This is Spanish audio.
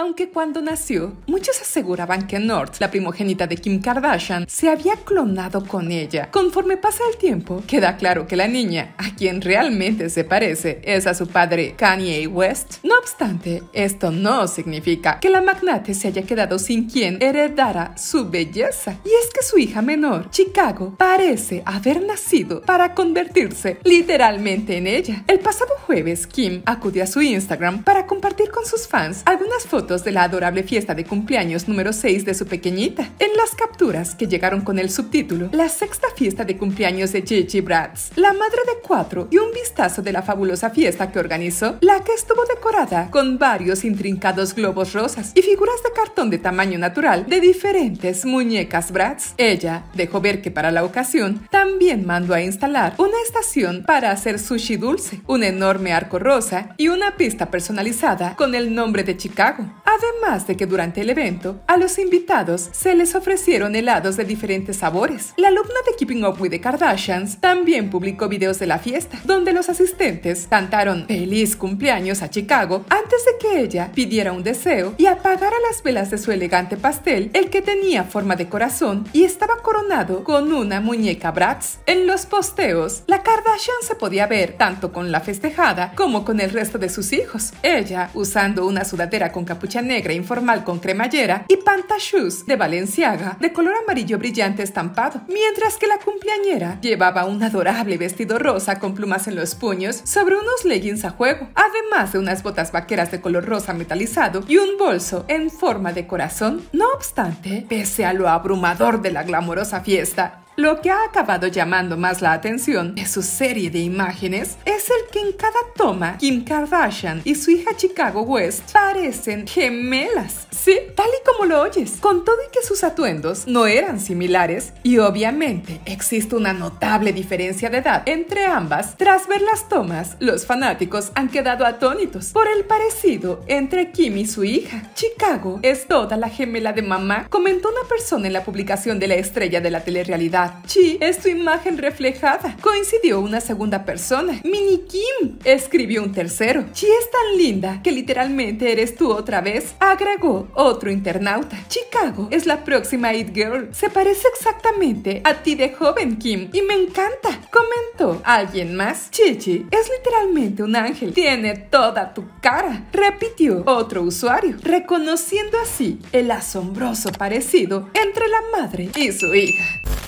Aunque cuando nació, muchos aseguraban que North, la primogénita de Kim Kardashian, se había clonado con ella. Conforme pasa el tiempo, queda claro que la niña, a quien realmente se parece, es a su padre Kanye West. No obstante, esto no significa que la magnate se haya quedado sin quien heredara su belleza. Y es que su hija menor, Chicago, parece haber nacido para convertirse literalmente en ella. El pasado jueves, Kim acudió a su Instagram para compartir con sus fans algunas fotos de la adorable fiesta de cumpleaños número 6 de su pequeñita. En las capturas que llegaron con el subtítulo, la sexta fiesta de cumpleaños de Chichi Bratz, la madre de cuatro y un vistazo de la fabulosa fiesta que organizó, la que estuvo decorada con varios intrincados globos rosas y figuras de cartón de tamaño natural de diferentes muñecas Bratz. Ella dejó ver que para la ocasión también mandó a instalar una estación para hacer sushi dulce, un enorme arco rosa y una pista personalizada con el nombre de Chicago. Además de que durante el evento, a los invitados se les ofrecieron helados de diferentes sabores. La alumna de Keeping Up with the Kardashians también publicó videos de la fiesta, donde los asistentes cantaron Feliz cumpleaños a Chicago antes de que ella pidiera un deseo y apagara las velas de su elegante pastel, el que tenía forma de corazón y estaba coronado con una muñeca Bratz. En los posteos, la Kardashian se podía ver tanto con la festejada como con el resto de sus hijos. Ella, usando una sudadera con capuchón negra informal con cremallera y pantashoes de Valenciaga de color amarillo brillante estampado, mientras que la cumpleañera llevaba un adorable vestido rosa con plumas en los puños sobre unos leggings a juego, además de unas botas vaqueras de color rosa metalizado y un bolso en forma de corazón. No obstante, pese a lo abrumador de la glamorosa fiesta, lo que ha acabado llamando más la atención de su serie de imágenes es el que en cada toma Kim Kardashian y su hija Chicago West parecen gemelas, ¿sí? Tal lo oyes. Con todo y que sus atuendos no eran similares y obviamente existe una notable diferencia de edad entre ambas, tras ver las tomas, los fanáticos han quedado atónitos por el parecido entre Kim y su hija. Chicago es toda la gemela de mamá, comentó una persona en la publicación de la estrella de la telerrealidad. Chi es su imagen reflejada. Coincidió una segunda persona. Mini Kim, escribió un tercero. Chi es tan linda que literalmente eres tú otra vez, agregó otro internauta. Chicago es la próxima It Girl. Se parece exactamente a ti de joven, Kim. Y me encanta. Comentó alguien más. Chichi es literalmente un ángel. Tiene toda tu cara. Repitió otro usuario, reconociendo así el asombroso parecido entre la madre y su hija.